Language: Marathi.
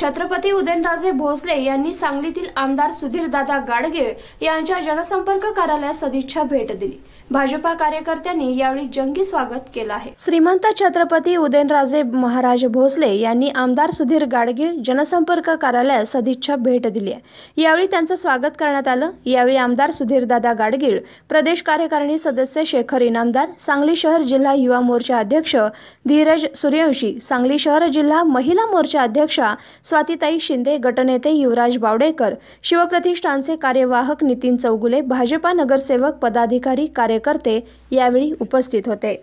छत्रपती उदयनराजे भोसले यांनी सांगलीतील आमदार दादा गाडगीळ यांच्या जनसंपर्क कार्यालयास सदिच्छा भेट दिली भाजपा कार्यकर्त्यांनी यावेळी जंगी स्वागत केलं आहे श्रीमंत छत्रपती उदयनराजे महाराज भोसले यांनी आमदार सुधीर गाडगीळ जनसंपर्क कार्यालयास सदिच्छा भेट दिली आहे यावेळी त्यांचं स्वागत करण्यात आलं यावेळी आमदार सुधीरदादा गाडगीळ प्रदेश कार्यकारिणी सदस्य शेखर इनामदार सांगली शहर जिल्हा युवा मोर्चा अध्यक्ष धीरज सूर्यवंशी सांगली शहर जिल्हा महिला मोर्चा अध्यक्षा स्वातीताई शिंदे गटनेते युवराज बावडेकर शिवप्रतिष्ठानचे कार्यवाहक नितीन चौगुले भाजपा नगरसेवक पदाधिकारी कार्यकर्ते यावेळी उपस्थित होते